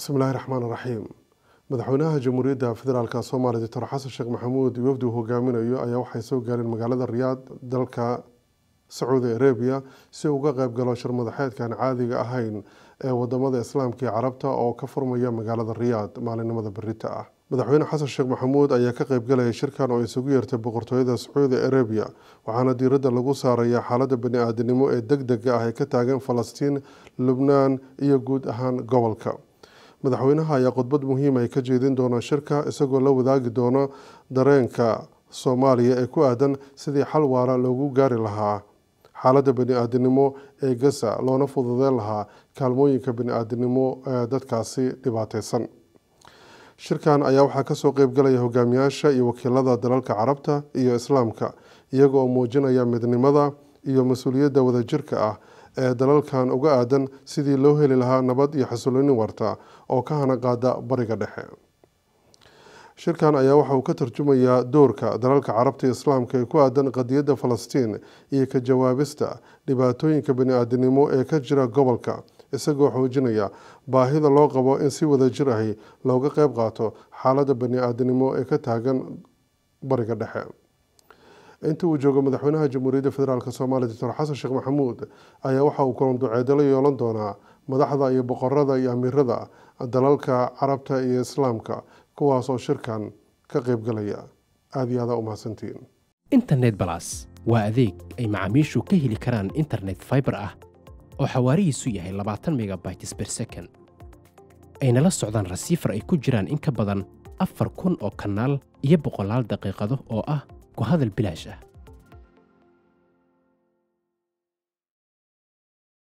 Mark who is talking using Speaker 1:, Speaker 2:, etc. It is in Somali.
Speaker 1: bismillahi raxmaan raxiim madaxweynaha jamhuuriyadda federaalka soomaaliya doctor xasan sheekh maxamuud iyo wafdi uu hogaaminayo ayaa waxay soo gaareen magaalada riyaad dalka sacuudi arabiya si uga qayb galo shirmadaxeedka aan caadiga ahayn ee wadamada islaamka iyo carabta oo ka furmaya magaalada riyaad maalinimada berita ah madaxweyne xasan sheekh maxamuud ayaa ka qaybgalaya shirkan oo isugu yeertay boqortooyada sacuudi arabiya waxaana diiradda lagu saaraya xaaladda bani aadanimo ee deg dega ah ee ka taagan falastiin lubnaan iyo guud ahaan gobolka madaxweynaha ayaa khudbad muhiim ah ay ka jeedin doona shirka isagoo la wadaagi doona dareenka soomaaliya ee ku aadan sidii xal waara loogu gaari lahaa xaaladda bani-aadinimo ee gaza loona fududeen lahaa kaalmooyinka bani-aadinimo ee dadkaasi dhibaateysan shirkan ayaa waxaa kasoo qeyb galaya hogaamiyaasha iyo wakiilada dalalka carabta iyo islaamka iyaga muujinaya midnimada iyo mas-uuliyadda wadajirka ah ee dalalkan uga aadan sidii loo heli lahaa nabad iyo xasilooni waarta oo ka hana qaada bariga dhexe shirkan ayaa waxa uu ka tarjumayaa doorka dalalka carabta iyo islaamka ee ku aadan qadiyadda falastiin iyo ka jawaabista dhibaatooyinka bani-aadinimo ee ka jira gobolka isagoo xoojinaya baahida loo qabo in si wada jir ahi looga qeyb qaato xaaladda bani-aadinimo ee ka taagan bariga dhexe inta uu joogo madaxweynaha jamhuuriyadda federaalk soomaaliya doctor xasan sheekh maxamuud ayaa waxa uu kulan duceedala yeelan doonaa madaxda iyo boqorada iyo amiirada dalalka carabta iyo islaamka kuwaasoo shirkan ka qaybgalaya aad iyo aadaa u mahadsantiin
Speaker 2: internet balas waa adeeg ay macaamiishu ka heli karaan internet fiber ah oo xawaarihiisu yahay labaatan megabytes ber second ayna la socdaan rasiifar ay ku jiraan in ka badan afar kun oo kanaal iyo boqolaal daqiiqado oo ah وهذا البلاشة